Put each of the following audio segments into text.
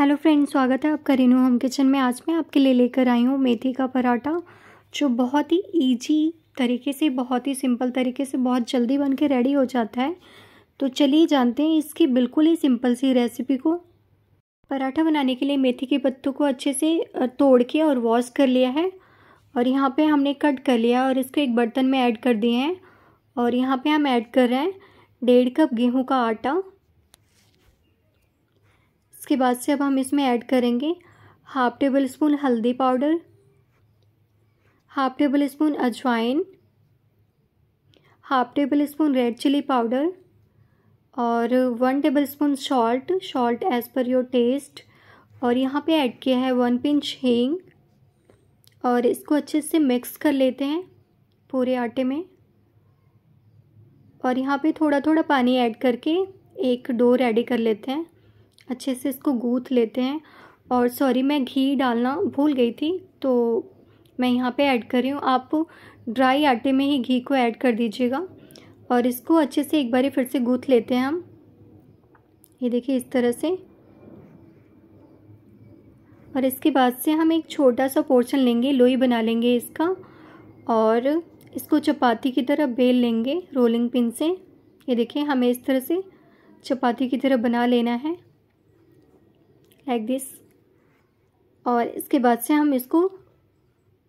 hello friend स्वागत है आपका रेनू होम किचन में आज मैं आपके लिए लेकर आई हूँ मेथी का पराठा जो बहुत ही इजी तरीके से बहुत ही सिंपल तरीके से बहुत जल्दी बन के रेडी हो जाता है तो चलिए जानते हैं इसकी बिल्कुल ही सिंपल सी रेसिपी को पराठा बनाने के लिए मेथी के पत्तों को अच्छे से तोड़ के और वॉश कर लिया है और यहाँ पर हमने कट कर लिया और इसको एक बर्तन में ऐड कर दिए हैं और यहाँ पर हम ऐड कर रहे हैं डेढ़ कप गेहूँ का आटा इसके बाद से अब हम इसमें ऐड करेंगे हाफ टेबल स्पून हल्दी पाउडर हाफ टेबल स्पून अजवाइन half tablespoon red chili powder और one tablespoon salt salt as per your taste और यहाँ पे ऐड किया है वन पिंच हींग और इसको अच्छे से मिक्स कर लेते हैं पूरे आटे में और यहाँ पे थोड़ा थोड़ा पानी ऐड करके एक डो रेडी कर लेते हैं अच्छे से इसको गूँथ लेते हैं और सॉरी मैं घी डालना भूल गई थी तो मैं यहाँ पे ऐड कर रही हूँ आप ड्राई आटे में ही घी को ऐड कर दीजिएगा और इसको अच्छे से एक बार फिर से गूँथ लेते हैं हम ये देखिए इस तरह से और इसके बाद से हम एक छोटा सा पोर्शन लेंगे लोई बना लेंगे इसका और इसको चपाती की तरह बेल लेंगे रोलिंग पिन से ये देखिए हमें इस तरह से चपाती की तरह बना लेना है लाइक दिस और इसके बाद से हम इसको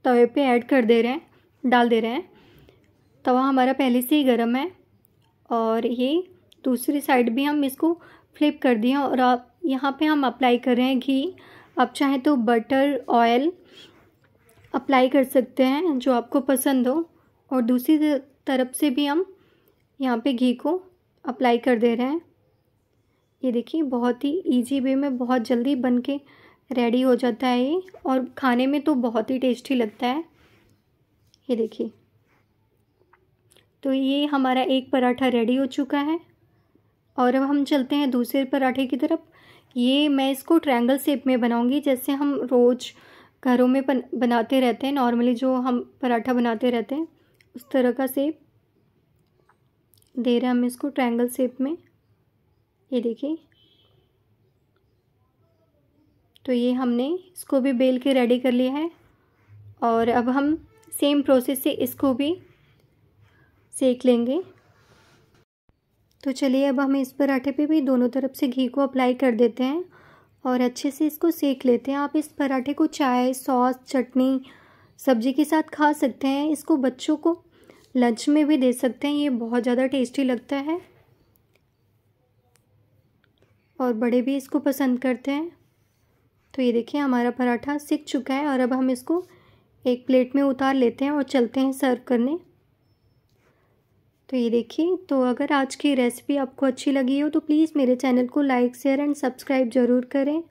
तवे पे ऐड कर दे रहे हैं डाल दे रहे हैं तवा हमारा पहले से ही गर्म है और ये दूसरी साइड भी हम इसको फ्लिप कर दिए और आप यहाँ पे हम अप्लाई कर रहे हैं घी आप चाहें तो बटर ऑयल अप्लाई कर सकते हैं जो आपको पसंद हो और दूसरी तरफ से भी हम यहाँ पे घी को अप्लाई कर दे रहे हैं ये देखिए बहुत ही ईजी वे में बहुत जल्दी बन के रेडी हो जाता है ये और खाने में तो बहुत ही टेस्टी लगता है ये देखिए तो ये हमारा एक पराठा रेडी हो चुका है और अब हम चलते हैं दूसरे पराठे की तरफ ये मैं इसको ट्रायंगल शेप में बनाऊंगी जैसे हम रोज़ घरों में बनाते रहते हैं नॉर्मली जो हम पराठा बनाते रहते हैं उस तरह का सेप दे रहे हैं हम इसको ट्रायंगल शेप में ये देखिए तो ये हमने इसको भी बेल के रेडी कर लिया है और अब हम सेम प्रोसेस से इसको भी सेक लेंगे तो चलिए अब हम इस पराठे पे भी दोनों तरफ से घी को अप्लाई कर देते हैं और अच्छे से इसको सेक लेते हैं आप इस पराठे को चाय सॉस चटनी सब्जी के साथ खा सकते हैं इसको बच्चों को लंच में भी दे सकते हैं ये बहुत ज़्यादा टेस्टी लगता है और बड़े भी इसको पसंद करते हैं तो ये देखिए हमारा पराठा सीख चुका है और अब हम इसको एक प्लेट में उतार लेते हैं और चलते हैं सर्व करने तो ये देखिए तो अगर आज की रेसिपी आपको अच्छी लगी हो तो प्लीज़ मेरे चैनल को लाइक शेयर एंड सब्सक्राइब ज़रूर करें